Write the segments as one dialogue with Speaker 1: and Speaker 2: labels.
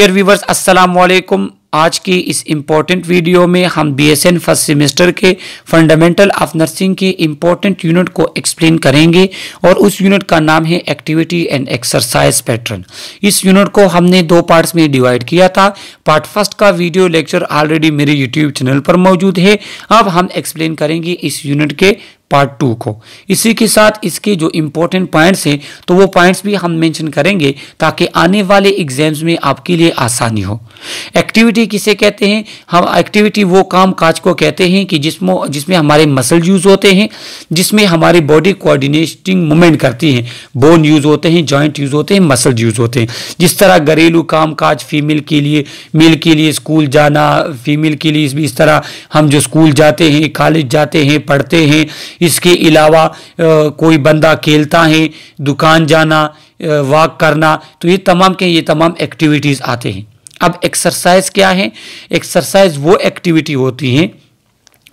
Speaker 1: dear viewers अस्सलाम वालेकुम आज की इस इम्पॉर्टेंट वीडियो में हम बीएसएन फर्स्ट सेमेस्टर के फंडामेंटल ऑफ नर्सिंग के इम्पॉर्टेंट यूनिट को एक्सप्लेन करेंगे और उस यूनिट का नाम है एक्टिविटी एंड एक्सरसाइज पैटर्न इस यूनिट को हमने दो पार्ट्स में डिवाइड किया था पार्ट फर्स्ट का वीडियो लेक्चर ऑलरेडी मेरे यूट्यूब चैनल पर मौजूद है अब हम एक्सप्लेन करेंगे इस यूनिट के पार्ट टू को इसी के साथ इसके जो इम्पोर्टेंट पॉइंट्स हैं तो वो पॉइंट्स भी हम मेंशन करेंगे ताकि आने वाले एग्जाम्स में आपके लिए आसानी हो एक्टिविटी किसे कहते हैं हम एक्टिविटी वो काम काज को कहते हैं कि जिसमें जिसमें हमारे मसल यूज़ होते हैं जिसमें हमारी बॉडी कोऑर्डिनेटिंग मूवमेंट करती है बोन यूज़ होते हैं जॉइंट यूज़ होते हैं मसल यूज़ होते हैं जिस तरह घरेलू काम काज फीमेल के लिए मेल के लिए स्कूल जाना फीमेल के लिए इस तरह हम जो स्कूल जाते हैं कॉलेज जाते हैं पढ़ते हैं इसके अलावा कोई बंदा खेलता है दुकान जाना वॉक करना तो ये तमाम के ये तमाम एक्टिविटीज़ आते हैं अब एक्सरसाइज क्या है एक्सरसाइज वो एक्टिविटी होती है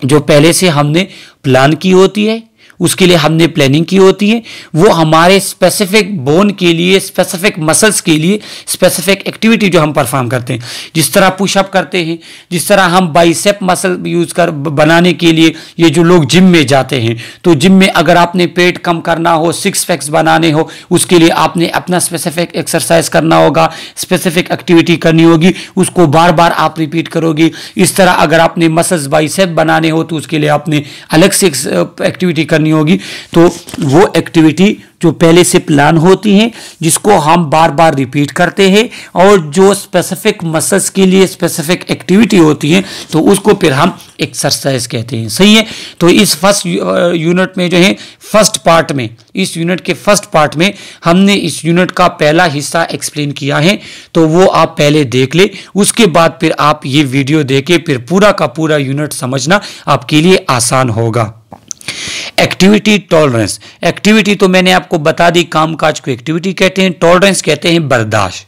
Speaker 1: जो पहले से हमने प्लान की होती है उसके लिए हमने प्लानिंग की होती है वो हमारे स्पेसिफिक बोन के लिए स्पेसिफिक मसल्स के लिए स्पेसिफिक एक्टिविटी जो हम परफॉर्म करते हैं जिस तरह पुशअप करते हैं जिस तरह हम बाइसेप मसल यूज कर बनाने के लिए ये जो लोग जिम में जाते हैं तो जिम में अगर आपने पेट कम करना हो सिक्स पैक्स बनाने हो उसके लिए आपने अपना स्पेसिफिक एक्सरसाइज करना होगा स्पेसिफिक एक्टिविटी करनी होगी उसको बार बार आप रिपीट करोगे इस तरह अगर आपने मसल्स बाइसेप बनाने हो तो उसके लिए आपने अलग से एक्टिविटी करनी करनी होगी तो वो एक्टिविटी जो पहले से प्लान होती हैं जिसको हम बार बार रिपीट करते हैं और जो स्पेसिफिक मसल्स के लिए स्पेसिफिक एक्टिविटी होती है तो उसको फिर हम एक्सरसाइज कहते हैं सही है तो इस फर्स्ट यूनिट uh, में जो है फर्स्ट पार्ट में इस यूनिट के फर्स्ट पार्ट में हमने इस यूनिट का पहला हिस्सा एक्सप्लेन किया है तो वो आप पहले देख ले उसके बाद फिर आप ये वीडियो देखें फिर पूरा का पूरा यूनिट समझना आपके लिए आसान होगा एक्टिविटी टॉलरेंस एक्टिविटी तो मैंने आपको बता दी कामकाज को एक्टिविटी कहते हैं टॉलरेंस कहते हैं बर्दाश्त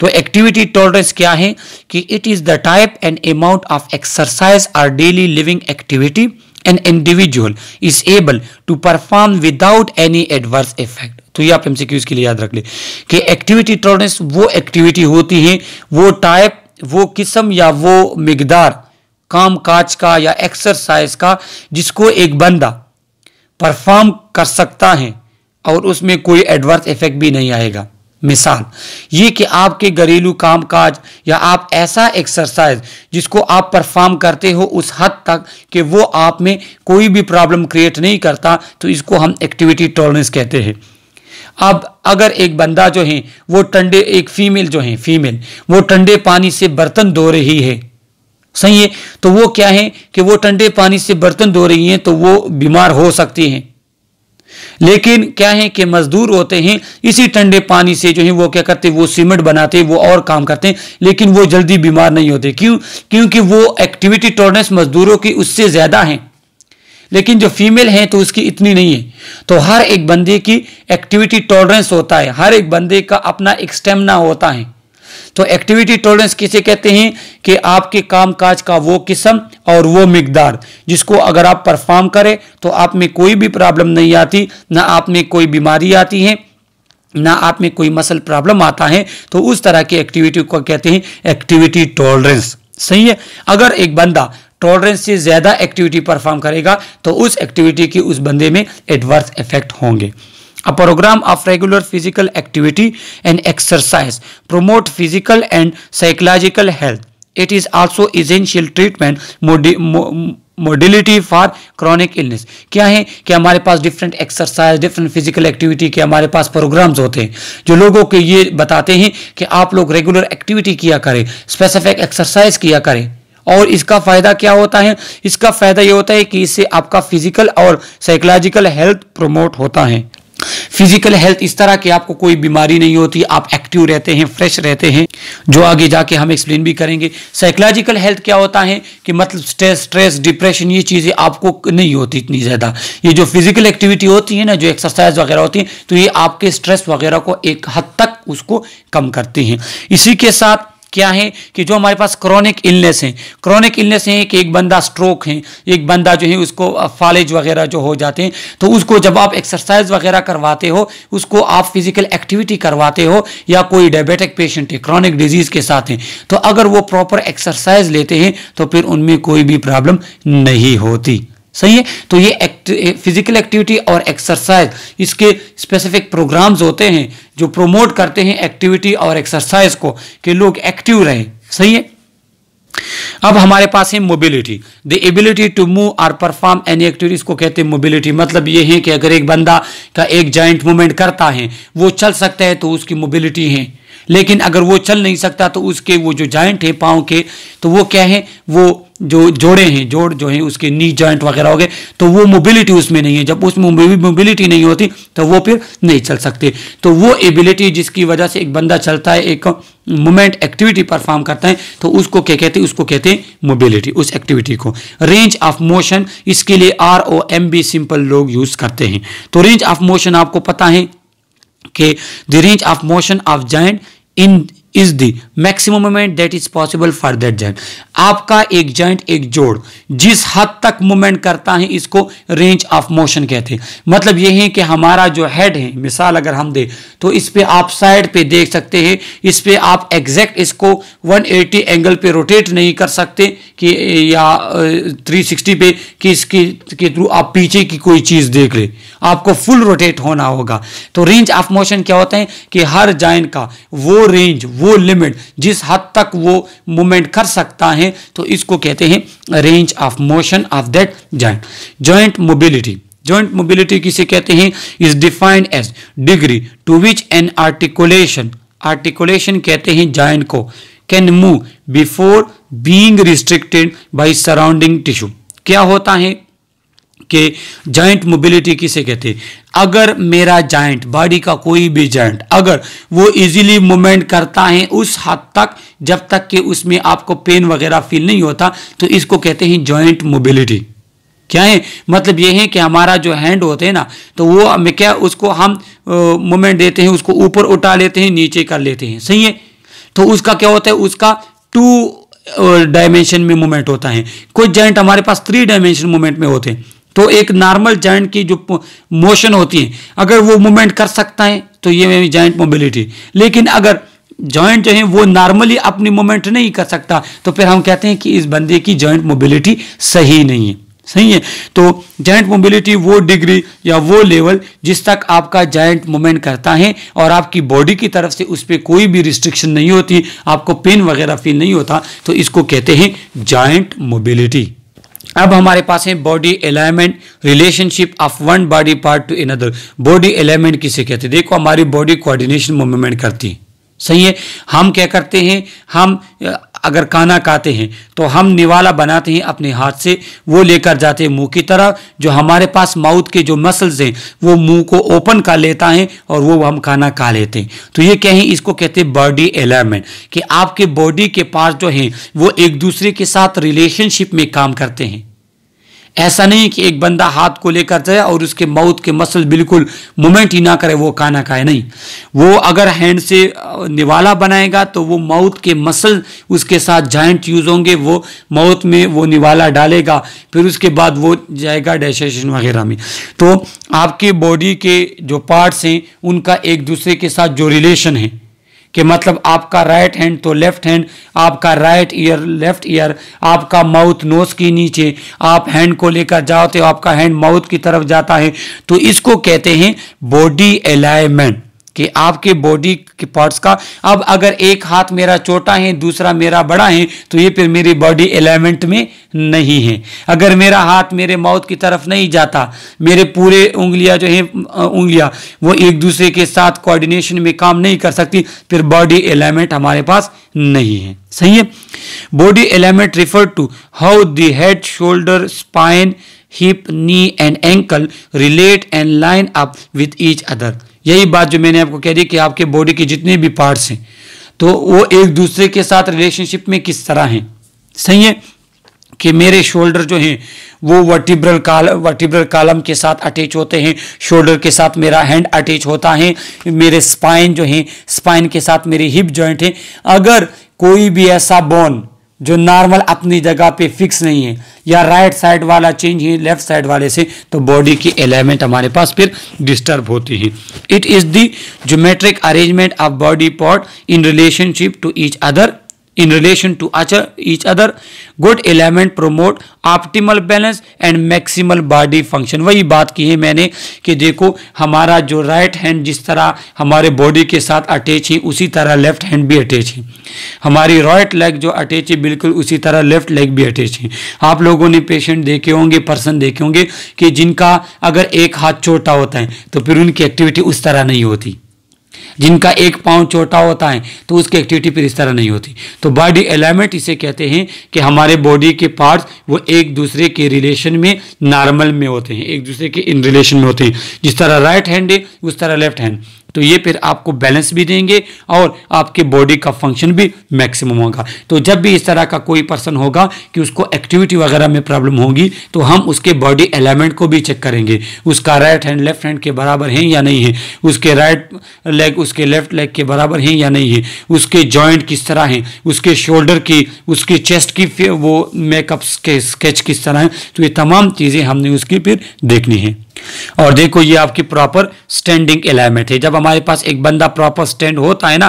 Speaker 1: तो एक्टिविटी टॉलरेंस क्या है कि it is the type and amount of exercise or daily living activity an individual is able to perform without any adverse effect तो ये आप एमसीक्यूज के लिए याद रख ले कि एक्टिविटी टॉलरेंस वो एक्टिविटी होती है वो टाइप वो किस्म या वो मिकदार काम काज का या एक्सरसाइज का जिसको एक बंदा परफॉर्म कर सकता है और उसमें कोई एडवर्स इफेक्ट भी नहीं आएगा मिसाल ये कि आपके घरेलू कामकाज या आप ऐसा एक्सरसाइज जिसको आप परफॉर्म करते हो उस हद तक कि वो आप में कोई भी प्रॉब्लम क्रिएट नहीं करता तो इसको हम एक्टिविटी टॉलरेंस कहते हैं अब अगर एक बंदा जो है वो टंडे एक फीमेल जो है फीमेल वो टंडे पानी से बर्तन धो रही है सही है तो वो क्या है कि वो ठंडे पानी से बर्तन धो रही हैं तो वो बीमार हो सकती हैं लेकिन क्या है कि मजदूर होते हैं इसी ठंडे पानी से जो है वो क्या करते हैं वो सीमेंट बनाते हैं वो और काम करते हैं लेकिन वो जल्दी बीमार नहीं होते क्यों क्योंकि वो एक्टिविटी टॉलरेंस मजदूरों की उससे ज़्यादा है लेकिन जो फीमेल हैं तो उसकी इतनी नहीं है तो हर एक बंदे की एक्टिविटी टॉलरेंस होता है हर एक बंदे का अपना एक स्टेमिना होता है तो एक्टिविटी टॉलरेंस किसे कहते हैं कि आपके कामकाज का वो किस्म और वो मकदार जिसको अगर आप परफॉर्म करें तो आप में कोई भी प्रॉब्लम नहीं आती ना आप में कोई बीमारी आती है ना आप में कोई मसल प्रॉब्लम आता है तो उस तरह की एक्टिविटी को कहते हैं एक्टिविटी टॉलरेंस सही है अगर एक बंदा टॉलरेंस से ज़्यादा एक्टिविटी परफॉर्म करेगा तो उस एक्टिविटी की उस बंदे में एडवर्स इफेक्ट होंगे a program of regular physical activity and exercise promote physical and psychological health it is also essential treatment modi modality for chronic illness क्या है कि हमारे पास different exercise different physical activity के हमारे पास प्रोग्राम्स होते हैं जो लोगों को ये बताते हैं कि आप लोग रेगुलर एक्टिविटी किया करें स्पेसिफिक एक्सरसाइज किया करें और इसका फ़ायदा क्या होता है इसका फ़ायदा ये होता है कि इससे आपका फिजिकल और साइकोलॉजिकल हेल्थ प्रोमोट होता है फिजिकल हेल्थ इस तरह की आपको कोई बीमारी नहीं होती आप एक्टिव रहते हैं फ्रेश रहते हैं जो आगे जाके हम एक्सप्लेन भी करेंगे साइकोलॉजिकल हेल्थ क्या होता है कि मतलब स्ट्रेस स्ट्रेस डिप्रेशन ये चीज़ें आपको नहीं होती इतनी ज़्यादा ये जो फिजिकल एक्टिविटी होती है ना जो एक्सरसाइज वगैरह होती है तो ये आपके स्ट्रेस वगैरह को एक हद तक उसको कम करती हैं इसी के साथ क्या है कि जो हमारे पास क्रॉनिक इलनेस है क्रॉनिक इलनेस है कि एक बंदा स्ट्रोक है एक बंदा जो है उसको फॉलेज वगैरह जो हो जाते हैं तो उसको जब आप एक्सरसाइज वगैरह करवाते हो उसको आप फिजिकल एक्टिविटी करवाते हो या कोई डायबिटिक पेशेंट है क्रॉनिक डिजीज़ के साथ हैं तो अगर वो प्रॉपर एक्सरसाइज लेते हैं तो फिर उनमें कोई भी प्रॉब्लम नहीं होती सही है तो ये एक्ट, फिजिकल एक्टिविटी और एक्सरसाइज इसके स्पेसिफिक प्रोग्राम्स होते हैं जो प्रोमोट करते हैं एक्टिविटी और एक्सरसाइज को कि लोग एक्टिव रहें सही है अब हमारे पास है mobility the ability to move और परफॉर्म एनी एक्टिविटी इसको कहते हैं मोबिलिटी मतलब ये है कि अगर एक बंदा का एक जॉइंट मूवमेंट करता है वो चल सकता है तो उसकी मोबिलिटी है लेकिन अगर वो चल नहीं सकता तो उसके वो जो जॉइंट है पाँव के तो वो क्या है वो जो जोड़े हैं जोड़ जो हैं उसके नी जॉइंट वगैरह हो गए तो वो मोबिलिटी उसमें नहीं है जब उसमें मोबिलिटी नहीं होती तो वो फिर नहीं चल सकते तो वो एबिलिटी जिसकी वजह से एक बंदा चलता है एक मोमेंट एक्टिविटी परफॉर्म करता है तो उसको क्या कहते हैं उसको कहते हैं मोबिलिटी उस एक्टिविटी को रेंज ऑफ मोशन इसके लिए आर ओ एम बी सिंपल लोग यूज करते हैं तो रेंज ऑफ मोशन आपको पता है कि the range of motion of joint in is the maximum moment that is possible for that joint आपका एक जॉइंट एक जोड़ जिस हद तक मूवमेंट करता है इसको रेंज ऑफ मोशन कहते हैं मतलब यह है कि हमारा जो हेड है मिसाल अगर हम दे तो इस पर आप साइड पे देख सकते हैं इस पर आप एग्जैक्ट इसको 180 एंगल पे रोटेट नहीं कर सकते कि या 360 पे कि इसके के थ्रू आप पीछे की कोई चीज़ देख ले आपको फुल रोटेट होना होगा तो रेंज ऑफ मोशन क्या होता है कि हर जॉइंट का वो रेंज वो वो लिमिट जिस हद तक वो मूवमेंट कर सकता है तो इसको कहते हैं range of motion of that joint joint mobility joint mobility किसे कहते हैं is defined as degree to which an articulation articulation कहते हैं जॉइंट को can move before being restricted by surrounding tissue क्या होता है के जॉइंट मोबिलिटी किसे कहते हैं अगर मेरा जॉइंट बॉडी का कोई भी जॉइंट अगर वो इजीली मूवमेंट करता है उस हद तक जब तक कि उसमें आपको पेन वगैरह फील नहीं होता तो इसको कहते हैं जॉइंट मोबिलिटी क्या है मतलब ये है कि हमारा जो हैंड होते हैं ना तो वो हमें क्या उसको हम मूवमेंट देते हैं उसको ऊपर उठा लेते हैं नीचे कर लेते हैं सही है तो उसका क्या होता है उसका टू डायमेंशन में मूवमेंट होता है कुछ जॉइंट हमारे पास थ्री डायमेंशन मूवमेंट में होते हैं तो एक नॉर्मल जॉइंट की जो मोशन होती है अगर वो मूवमेंट कर सकता है तो ये जॉइंट मोबिलिटी लेकिन अगर जॉइंट जो है वो नॉर्मली अपनी मूवमेंट नहीं कर सकता तो फिर हम कहते हैं कि इस बंदे की जॉइंट मोबिलिटी सही नहीं है सही है तो जॉइंट मोबिलिटी वो डिग्री या वो लेवल जिस तक आपका जॉइंट मूवमेंट करता है और आपकी बॉडी की तरफ से उस पर कोई भी रिस्ट्रिक्शन नहीं होती आपको पेन वगैरह फील नहीं होता तो इसको कहते हैं जॉइंट मोबिलिटी अब हमारे पास है body alignment relationship of one body part to another body alignment किसे कहते हैं देखो हमारी बॉडी कोऑर्डिनेशन मूवमेंट करती है सही है हम क्या करते हैं हम अगर खाना खाते हैं तो हम निवाला बनाते हैं अपने हाथ से वो लेकर जाते हैं मुंह की तरफ जो हमारे पास माउथ के जो मसल्स हैं वो मुंह को ओपन कर लेता है और वो हम खाना खा लेते हैं तो ये क्या है इसको कहते हैं बॉडी एलाइनमेंट कि आपके बॉडी के पार्ट जो हैं वो एक दूसरे के साथ रिलेशनशिप में काम करते हैं ऐसा नहीं कि एक बंदा हाथ को लेकर जाए और उसके माउथ के मसल बिल्कुल मूवमेंट ही ना करे वो खाना खाए नहीं वो अगर हैंड से निवाला बनाएगा तो वो माउथ के मसल उसके साथ जॉइंट यूज होंगे वो माउथ में वो निवाला डालेगा फिर उसके बाद वो जाएगा डाइजेशन वगैरह में तो आपके बॉडी के जो पार्ट्स हैं उनका एक दूसरे के साथ जो रिलेशन है कि मतलब आपका राइट हैंड तो लेफ्ट हैंड आपका राइट ईयर लेफ्ट ईयर आपका माउथ नोज के नीचे आप हैंड को लेकर जाओ तो आपका हैंड माउथ की तरफ जाता है तो इसको कहते हैं बॉडी अलाइनमेंट कि आपके बॉडी के पार्ट्स का अब अगर एक हाथ मेरा छोटा है दूसरा मेरा बड़ा है तो ये फिर मेरी बॉडी एलिमेंट में नहीं है अगर मेरा हाथ मेरे माउथ की तरफ नहीं जाता मेरे पूरे उंगलियां जो है उंगलियां वो एक दूसरे के साथ कोऑर्डिनेशन में काम नहीं कर सकती फिर बॉडी एलिमेंट हमारे पास नहीं है सही है body element refer to how the head shoulder spine hip knee and ankle relate and line up with each other यही बात जो मैंने आपको कह दी कि आपके बॉडी के जितने भी पार्ट्स हैं तो वो एक दूसरे के साथ रिलेशनशिप में किस तरह हैं सही है कि मेरे शोल्डर जो हैं वो वर्टिब्रल काल वर्टिब्रल कालम के साथ अटैच होते हैं शोल्डर के साथ मेरा हैंड अटैच होता है मेरे स्पाइन जो हैं स्पाइन के साथ मेरी हिप जॉइंट है अगर कोई भी ऐसा बोन जो नॉर्मल अपनी जगह पे फिक्स नहीं है या राइट साइड वाला चेंज है लेफ्ट साइड वाले से तो बॉडी की अलाइनमेंट हमारे पास फिर डिस्टर्ब होती है it is the geometric arrangement of body part in relationship to each other in relation to each other good element promote optimal balance and maximal body function वही बात की है मैंने कि देखो हमारा जो राइट हैंड जिस तरह हमारे बॉडी के साथ अटैच है उसी तरह लेफ्ट हैंड भी अटैच है हमारी राइट लेग जो अटैच है बिल्कुल उसी तरह लेफ्ट लेग भी अटैच है आप लोगों ने पेशेंट देखे होंगे पर्सन देखे होंगे कि जिनका अगर एक हाथ छोटा होता है तो फिर उनकी एक्टिविटी उस तरह नहीं होती जिनका एक पाँव छोटा होता है तो उसकी एक्टिविटी फिर इस तरह नहीं होती तो बॉडी एलिमेंट इसे कहते हैं कि हमारे बॉडी के पार्ट्स वो एक दूसरे के रिलेशन में नॉर्मल में होते हैं एक दूसरे के इन रिलेशन में होते हैं जिस तरह राइट हैंड है उस तरह लेफ्ट हैंड तो ये फिर आपको बैलेंस भी देंगे और आपके बॉडी का फंक्शन भी मैक्सिमम होगा तो जब भी इस तरह का कोई पर्सन होगा कि उसको एक्टिविटी वगैरह में प्रॉब्लम होगी तो हम उसके बॉडी एलिमेंट को भी चेक करेंगे उसका राइट हैंड लेफ्ट हैंड के बराबर है या नहीं है उसके राइट लेग उसके लेफ्ट लेग के बराबर है या नहीं है उसके जॉइंट किस तरह हैं उसके शोल्डर की उसके चेस्ट की वो मेकअप्स के स्केच किस तरह हैं तो ये तमाम चीज़ें हमने उसकी फिर देखनी है और देखो ये आपकी प्रॉपर स्टैंडिंग अलाइनमेंट है जब हमारे पास एक बंदा प्रॉपर स्टैंड होता है ना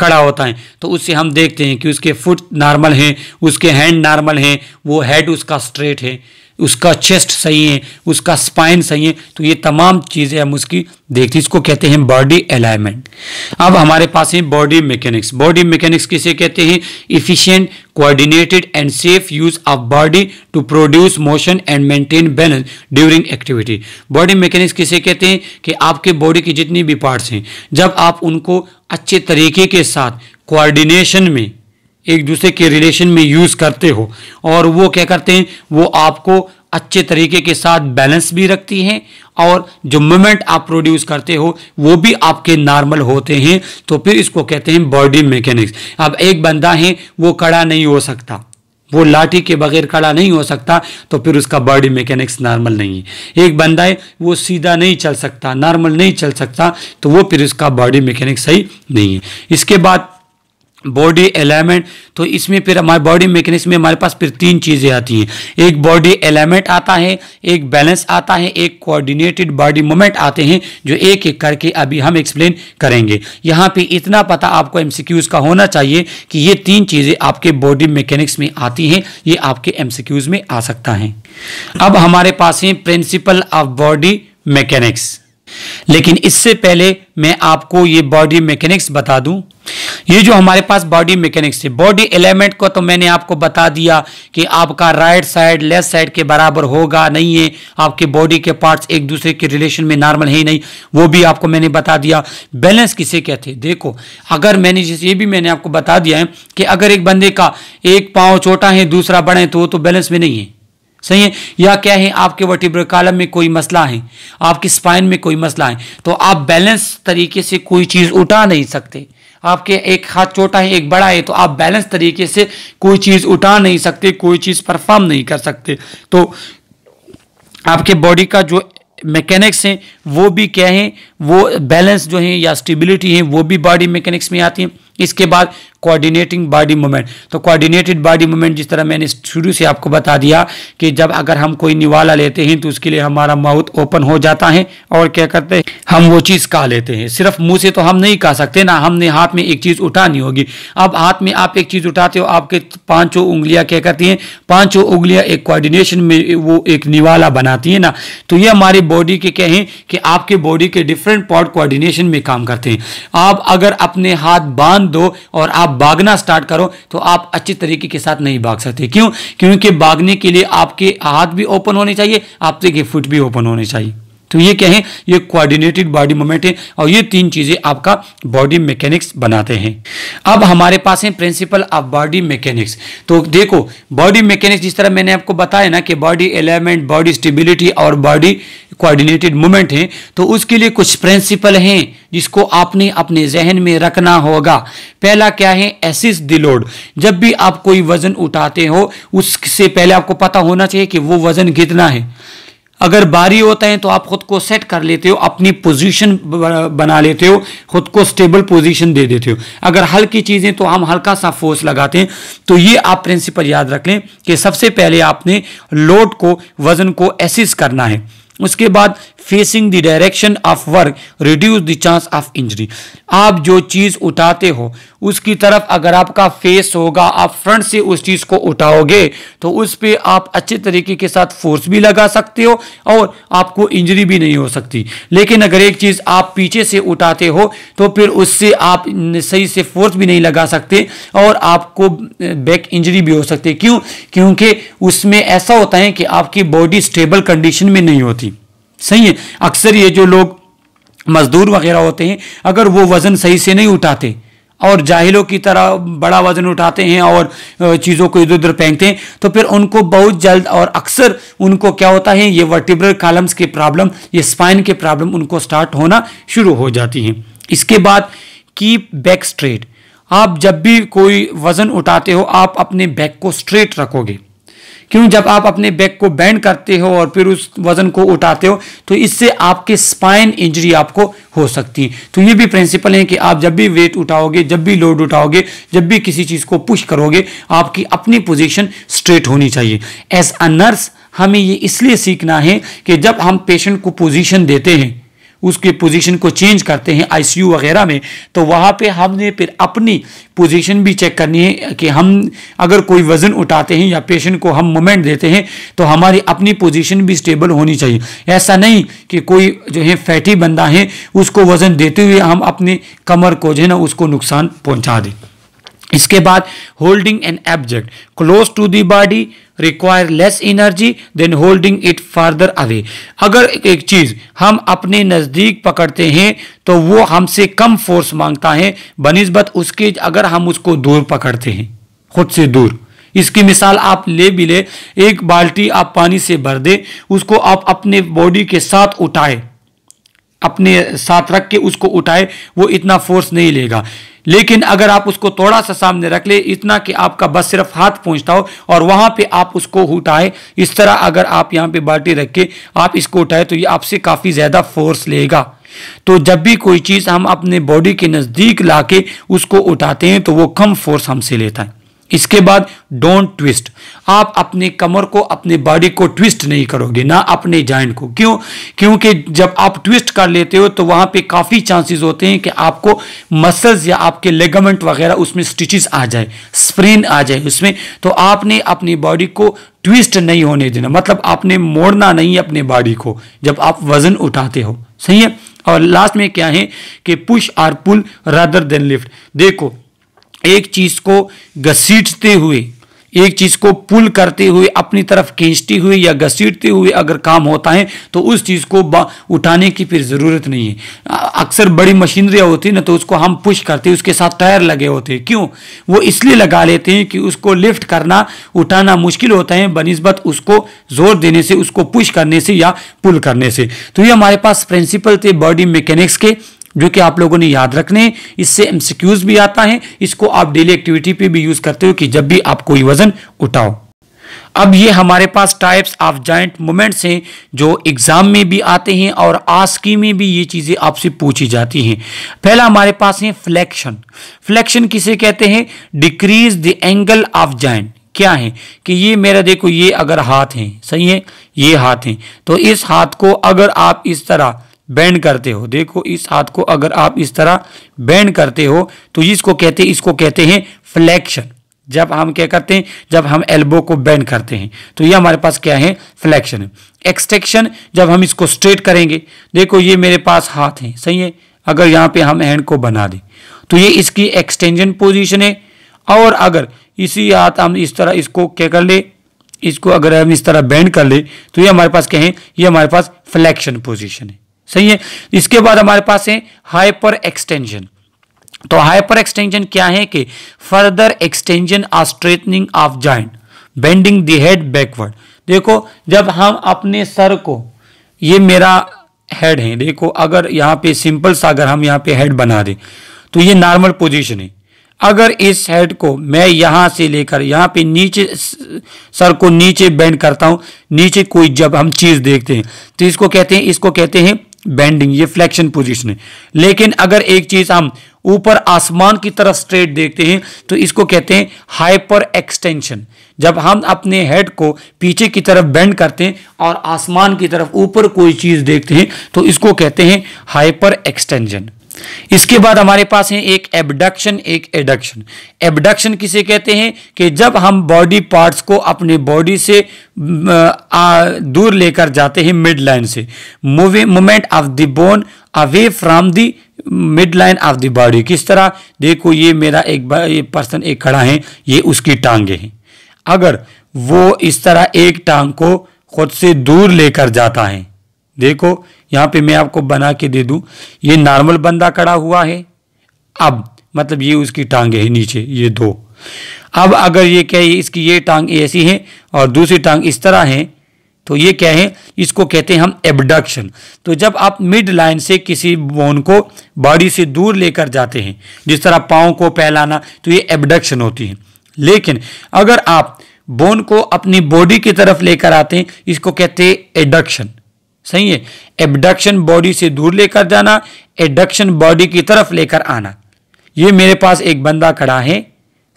Speaker 1: खड़ा होता है तो उससे हम देखते हैं कि उसके फुट नॉर्मल हैं उसके हैंड नॉर्मल हैं वो हेड उसका स्ट्रेट है उसका चेस्ट सही है उसका स्पाइन सही है तो ये तमाम चीज़ें हम उसकी देखते हैं इसको कहते हैं बॉडी अलाइनमेंट अब हमारे पास है बॉडी मैकेनिक्स बॉडी मैकेनिक्स किसे कहते हैं efficient coordinated and safe use of body to produce motion and maintain balance during activity body mechanics किसे कहते हैं कि आपके बॉडी की जितनी भी पार्ट्स हैं जब आप उनको अच्छे तरीके के साथ कोऑर्डिनेशन में एक दूसरे के रिलेशन में यूज़ करते हो और वो क्या करते हैं वो आपको अच्छे तरीके के साथ बैलेंस भी रखती हैं और जो मोमेंट आप प्रोड्यूस करते हो वो भी आपके नॉर्मल होते हैं तो फिर इसको कहते हैं बॉडी मैकेनिक्स अब एक बंदा है वो कड़ा नहीं हो सकता वो लाठी के बगैर खड़ा नहीं हो सकता तो फिर उसका बॉडी मैकेनिक्स नॉर्मल नहीं है एक बंदा है वो सीधा नहीं चल सकता नॉर्मल नहीं चल सकता तो वो फिर उसका बॉडी मैकेनिक्स सही नहीं है इसके बाद बॉडी एलाइनमेंट तो इसमें फिर हमारे बॉडी मेकेनिक्स में हमारे पास फिर तीन चीज़ें आती हैं एक बॉडी एलाइनमेंट आता है एक बैलेंस आता है एक कोऑर्डिनेटेड बॉडी मोमेंट आते हैं जो एक एक करके अभी हम एक्सप्लेन करेंगे यहाँ पे इतना पता आपको एमसीक्यूज़ का होना चाहिए कि ये तीन चीज़ें आपके बॉडी मैकेनिक्स में आती हैं ये आपके एमसीक्यूज़ में आ सकता है अब हमारे पास है प्रिंसिपल ऑफ बॉडी मैकेनिक्स लेकिन इससे पहले मैं आपको ये बॉडी मैकेनिक्स बता दूं ये जो हमारे पास बॉडी मैकेनिक्स है बॉडी एलिमेंट को तो मैंने आपको बता दिया कि आपका राइट साइड लेफ्ट साइड के बराबर होगा नहीं है आपके बॉडी के पार्ट्स एक दूसरे के रिलेशन में नॉर्मल है नहीं वो भी आपको मैंने बता दिया बैलेंस किसे कहते हैं देखो अगर मैंने जैसे ये भी मैंने आपको बता दिया है कि अगर एक बंदे का एक पाँव छोटा है दूसरा बड़ा है तो वो तो बैलेंस में नहीं है सही है या क्या है आपके वर्टिब्रल कॉलम में कोई मसला है आपकी स्पाइन में कोई मसला है तो आप बैलेंस तरीके से कोई चीज़ उठा नहीं सकते आपके एक हाथ छोटा है एक बड़ा है तो आप बैलेंस तरीके से कोई चीज़ उठा नहीं सकते कोई चीज़ परफॉर्म नहीं कर सकते तो आपके बॉडी का जो मैकेनिक्स हैं वो भी क्या हैं वो बैलेंस जो है या स्टेबिलिटी है वो भी बॉडी मैकेनिक्स में आती हैं इसके बाद कोऑर्डिनेटिंग बॉडी मूवमेंट तो कोऑर्डिनेटेड बॉडी मूवमेंट जिस तरह मैंने शुरू से आपको बता दिया कि जब अगर हम कोई निवाला लेते हैं तो उसके लिए हमारा माउथ ओपन हो जाता है और क्या करते हैं हम वो चीज़ कह लेते हैं सिर्फ मुंह से तो हम नहीं कह सकते ना हमने हाथ में एक चीज़ उठानी होगी अब हाथ में आप एक चीज़ उठाते हो आपके पाँचों उंगलियाँ क्या करती हैं पाँचों उंगलियाँ एक कोऑर्डिनेशन में वो एक निवाला बनाती है ना तो ये हमारी बॉडी के क्या है कि आपके बॉडी के डिफरेंट पार्ट कोऑर्डिनेशन में काम करते हैं आप अगर अपने हाथ बांध ध्यान दो और आप भागना स्टार्ट करो तो आप अच्छे तरीके के साथ नहीं भाग सकते क्यों क्योंकि भागने के लिए आपके हाथ भी ओपन होने चाहिए आपके फुट भी ओपन होने चाहिए तो ये क्या है ये कोऑर्डिनेटेड बॉडी मोमेंट है और ये तीन चीजें आपका बॉडी मैकेनिक्स बनाते हैं अब हमारे पास है प्रिंसिपल ऑफ बॉडी मैकेनिक्स तो देखो बॉडी मैकेनिक्स जिस तरह मैंने आपको बताया ना कि बॉडी एलिमेंट बॉडी स्टेबिलिटी और बॉडी कोऑर्डिनेटेड मूवमेंट है तो उसके लिए कुछ प्रिंसिपल हैं जिसको आपने अपने जहन में रखना होगा पहला क्या है एसिस दिलोड जब भी आप कोई वजन उठाते हो उससे पहले आपको पता होना चाहिए कि वो वजन कितना है अगर बारी होता है तो आप खुद को सेट कर लेते हो अपनी पोजीशन बना लेते हो खुद को स्टेबल पोजीशन दे देते हो अगर हल्की चीज़ें तो हम हल्का सा फोर्स लगाते हैं तो ये आप प्रिंसिपल याद रख लें कि सबसे पहले आपने लोड को वजन को एसिस करना है उसके बाद facing the direction of work reduce the chance of injury आप जो चीज उठाते हो उसकी तरफ अगर आपका फेस होगा आप फ्रंट से उस चीज को उठाओगे तो उस पर आप अच्छे तरीके के साथ फोर्स भी लगा सकते हो और आपको इंजरी भी नहीं हो सकती लेकिन अगर एक चीज आप पीछे से उठाते हो तो फिर उससे आप सही से फोर्स भी नहीं लगा सकते और आपको बैक इंजरी भी हो सकती है क्यों क्योंकि उसमें ऐसा होता है कि आपकी बॉडी स्टेबल कंडीशन में नहीं होती सही है अक्सर ये जो लोग मजदूर वगैरह होते हैं अगर वो वज़न सही से नहीं उठाते और जाहिलों की तरह बड़ा वज़न उठाते हैं और चीज़ों को इधर उधर फेंकते हैं तो फिर उनको बहुत जल्द और अक्सर उनको क्या होता है ये वर्टिब्रल कॉलम्स की प्रॉब्लम ये स्पाइन की प्रॉब्लम उनको स्टार्ट होना शुरू हो जाती है इसके बाद कीप बैक स्ट्रेट आप जब भी कोई वज़न उठाते हो आप अपने बैक को स्ट्रेट रखोगे क्यों जब आप अपने बैक को बैंड करते हो और फिर उस वजन को उठाते हो तो इससे आपके स्पाइन इंजरी आपको हो सकती है तो ये भी प्रिंसिपल है कि आप जब भी वेट उठाओगे जब भी लोड उठाओगे जब भी किसी चीज़ को पुश करोगे आपकी अपनी पोजिशन स्ट्रेट होनी चाहिए एज अ नर्स हमें ये इसलिए सीखना है कि जब हम पेशेंट को पोजीशन देते हैं उसके पोजीशन को चेंज करते हैं आईसीयू वगैरह में तो वहाँ पे हमने फिर अपनी पोजीशन भी चेक करनी है कि हम अगर कोई वज़न उठाते हैं या पेशेंट को हम मोमेंट देते हैं तो हमारी अपनी पोजीशन भी स्टेबल होनी चाहिए ऐसा नहीं कि कोई जो है फैटी बंदा है उसको वज़न देते हुए हम अपने कमर को जो है ना उसको नुकसान पहुँचा दें इसके बाद holding an object close to the body require less energy than holding it farther away अगर एक चीज़ हम अपने नज़दीक पकड़ते हैं तो वो हमसे कम फोर्स मांगता है बनस्बत उसके अगर हम उसको दूर पकड़ते हैं खुद से दूर इसकी मिसाल आप ले भी ले एक बाल्टी आप पानी से भर दे उसको आप अपने बॉडी के साथ उठाए अपने साथ रख के उसको उठाए वो इतना फोर्स नहीं लेगा लेकिन अगर आप उसको थोड़ा सा सामने रख ले इतना कि आपका बस सिर्फ हाथ पहुंचता हो और वहां पे आप उसको उठाए इस तरह अगर आप यहाँ पे बाल्टी रख के आप इसको उठाए तो ये आपसे काफ़ी ज़्यादा फोर्स लेगा तो जब भी कोई चीज़ हम अपने बॉडी के नज़दीक ला के उसको उठाते हैं तो वो कम फोर्स हमसे लेता है इसके बाद डोंट ट्विस्ट आप अपने कमर को अपने बॉडी को ट्विस्ट नहीं करोगे ना अपने जॉइंट को क्यों क्योंकि जब आप ट्विस्ट कर लेते हो तो वहां पे काफ़ी चांसेस होते हैं कि आपको मसल्स या आपके लेगामेंट वगैरह उसमें स्टिचेस आ जाए स्प्रेन आ जाए उसमें तो आपने अपनी बॉडी को ट्विस्ट नहीं होने देना मतलब आपने मोड़ना नहीं अपने बॉडी को जब आप वजन उठाते हो सही है और लास्ट में क्या है कि पुश और पुल रादर देन लिफ्ट देखो एक चीज को घसीटते हुए एक चीज को पुल करते हुए अपनी तरफ खींचते हुए या घसीटते हुए अगर काम होता है तो उस चीज को उठाने की फिर जरूरत नहीं है अक्सर बड़ी मशीनरियाँ होती है ना तो उसको हम पुश करते हैं उसके साथ टायर लगे होते हैं क्यों वो इसलिए लगा लेते हैं कि उसको लिफ्ट करना उठाना मुश्किल होता है बनस्बत उसको जोर देने से उसको पुश करने से या पुल करने से तो ये हमारे पास प्रिंसिपल थे बॉडी मैकेनिक्स के जो कि आप लोगों ने याद रखने इससे एमसीक्यूज भी आता है इसको आप डेली एक्टिविटी पे भी यूज करते हो कि जब भी आप कोई वजन उठाओ अब ये हमारे पास टाइप्स ऑफ जॉइंट मोमेंट्स हैं जो एग्जाम में भी आते हैं और आस्की में भी ये चीज़ें आपसे पूछी जाती हैं पहला हमारे पास है फ्लैक्शन फ्लैक्शन किसे कहते हैं decrease the angle of joint क्या है कि ये मेरा देखो ये अगर हाथ है सही है ये हाथ है तो इस हाथ को अगर आप इस तरह बैंड करते हो देखो इस हाथ को अगर आप इस तरह बैंड करते हो तो इसको कहते इसको कहते हैं फ्लैक्शन जब हम क्या करते हैं जब हम एल्बो को बैंड करते हैं तो ये हमारे पास क्या है फ्लैक्शन एक्सटेक्शन जब हम इसको स्ट्रेट करेंगे देखो ये मेरे पास हाथ है सही है अगर यहाँ पे हम हैंड को बना दें तो ये इसकी एक्सटेंशन पोजीशन है और अगर इसी हाथ हम इस तरह इसको क्या कर ले इसको अगर हम इस तरह बैंड कर ले तो ये हमारे पास क्या है ये हमारे पास फ्लैक्शन पोजिशन है सही है इसके बाद हमारे पास है हाइपर एक्सटेंशन तो हाइपर एक्सटेंशन क्या है कि further extension or straightening of joint bending the head backward देखो जब हम अपने सर को ये मेरा हेड है देखो अगर यहां पे सिंपल सा अगर हम यहां पे हेड बना दें तो ये नॉर्मल पोजीशन है अगर इस हेड को मैं यहां से लेकर यहां पे नीचे सर को नीचे बेंड करता हूं नीचे कोई जब हम चीज़ देखते हैं तो इसको कहते हैं इसको कहते हैं बेंडिंग ये फ्लेक्शन पोजिशन है लेकिन अगर एक चीज हम ऊपर आसमान की तरफ स्ट्रेट देखते हैं तो इसको कहते हैं हाइपर एक्सटेंशन जब हम अपने हेड को पीछे की तरफ बेंड करते हैं और आसमान की तरफ ऊपर कोई चीज देखते हैं तो इसको कहते हैं हाइपर एक्सटेंशन इसके बाद हमारे पास है एक एबडक्शन एक एडक्शन एबडक्शन किसे कहते हैं कि जब हम बॉडी पार्ट्स को अपने बॉडी से दूर लेकर जाते हैं मिड लाइन से movement of the bone away from the mid line of the body किस तरह देखो ये मेरा एक पर्सन एक खड़ा है ये उसकी टांगे हैं अगर वो इस तरह एक टांग को खुद से दूर लेकर जाता है देखो यहाँ पे मैं आपको बना के दे दू ये नॉर्मल बंदा कड़ा हुआ है अब मतलब ये उसकी टांगे है नीचे ये दो अब अगर ये क्या है इसकी ये टांग ऐसी है और दूसरी टांग इस तरह है तो ये क्या है इसको कहते हैं हम एबडक्शन तो जब आप मिड लाइन से किसी बोन को बॉडी से दूर लेकर जाते हैं जिस तरह पाँव को फैलाना तो ये एबडक्शन होती है लेकिन अगर आप बोन को अपनी बॉडी की तरफ लेकर आते हैं इसको कहते हैं एडक्शन सही है एबडक्शन बॉडी से दूर लेकर जाना एडक्शन बॉडी की तरफ लेकर आना ये मेरे पास एक बंदा खड़ा है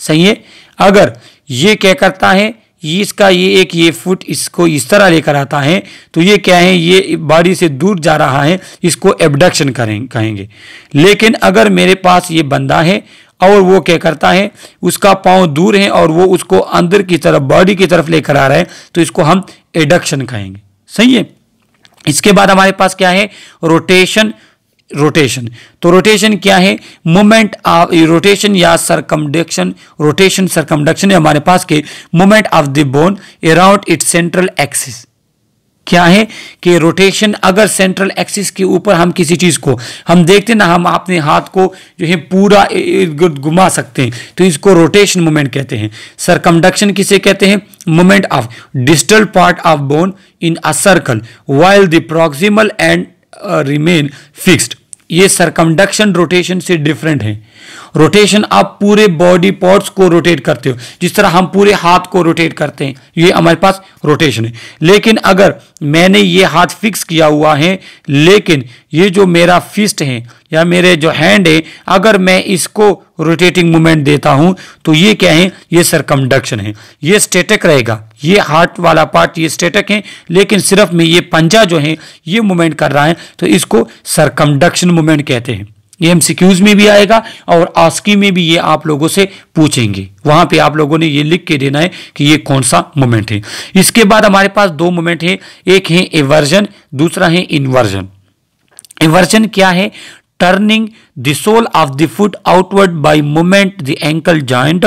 Speaker 1: सही है अगर ये क्या करता है इसका ये एक ये फुट इसको इस तरह लेकर आता है तो ये क्या है ये बॉडी से दूर जा रहा है इसको एबडक्शन करें कहेंगे लेकिन अगर मेरे पास ये बंदा है और वो क्या करता है उसका पाँव दूर है और वो उसको अंदर की तरफ बॉडी की तरफ लेकर आ रहा है तो इसको हम एडक्शन कहेंगे सही है इसके बाद हमारे पास क्या है रोटेशन रोटेशन तो रोटेशन क्या है मोमेंट ऑफ रोटेशन या सरकमडक्शन रोटेशन सरकमडक्शन हमारे पास के moment of the bone around its central axis क्या है कि रोटेशन अगर सेंट्रल एक्सिस के ऊपर हम किसी चीज़ को हम देखते ना हम अपने हाथ को जो है पूरा इर्द घुमा सकते हैं तो इसको रोटेशन मोमेंट कहते हैं सरकमडक्शन किसे कहते हैं moment of distal part of bone in a circle while the proximal end remain fixed ये सरकमडक्शन रोटेशन से डिफरेंट है रोटेशन आप पूरे बॉडी पार्ट्स को रोटेट करते हो जिस तरह हम पूरे हाथ को रोटेट करते हैं ये हमारे पास रोटेशन है लेकिन अगर मैंने ये हाथ फिक्स किया हुआ है लेकिन ये जो मेरा फिस्ट है या मेरे जो हैंड है अगर मैं इसको रोटेटिंग मूवमेंट देता हूं तो ये क्या है ये सरकमडक्शन है ये स्टेटिक रहेगा ये हार्ट वाला पार्ट ये स्टेटक है लेकिन सिर्फ में ये पंजा जो है ये मूवमेंट कर रहा है तो इसको सरकमडक्शन मूवमेंट कहते हैं ये एम में भी आएगा और आस्की में भी ये आप लोगों से पूछेंगे वहां पे आप लोगों ने ये लिख के देना है कि ये कौन सा मोमेंट है इसके बाद हमारे पास दो मोमेंट है एक है एवर्जन दूसरा है इन्वर्जन एवर्जन क्या है turning the sole of the foot outward by moment the ankle joint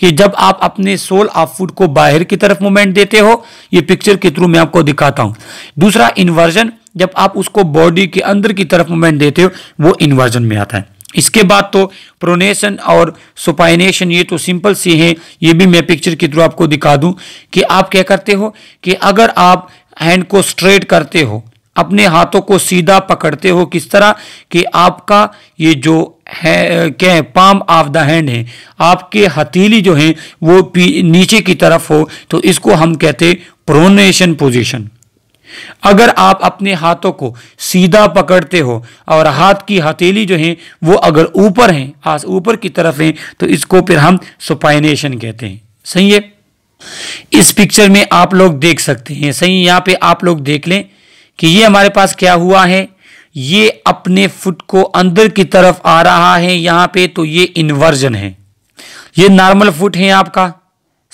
Speaker 1: कि जब आप अपने सोल ऑफ फूड को बाहर की तरफ मूवमेंट देते हो ये पिक्चर के थ्रू मैं आपको दिखाता हूं दूसरा इन्वर्जन जब आप उसको बॉडी के अंदर की तरफ मूवमेंट देते हो वो इन्वर्जन में आता है इसके बाद तो प्रोनेशन और सुपाइनेशन ये तो सिंपल सी हैं ये भी मैं पिक्चर के थ्रू आपको दिखा दूं कि आप क्या करते हो कि अगर आप हैंड को स्ट्रेट करते हो अपने हाथों को सीधा पकड़ते हो किस तरह कि आपका ये जो है के पाम ऑफ द हैंड है आपके हथेली जो है वो नीचे की तरफ हो तो इसको हम कहते प्रोनेशन पोजीशन अगर आप अपने हाथों को सीधा पकड़ते हो और हाथ की हथेली जो है वो अगर ऊपर है आस ऊपर की तरफ है तो इसको फिर हम सुपाइनेशन कहते हैं सही है इस पिक्चर में आप लोग देख सकते हैं सही यहां पे आप लोग देख लें कि ये हमारे पास क्या हुआ है ये अपने फुट को अंदर की तरफ आ रहा है यहां पे तो ये इन्वर्जन है ये नॉर्मल फुट है आपका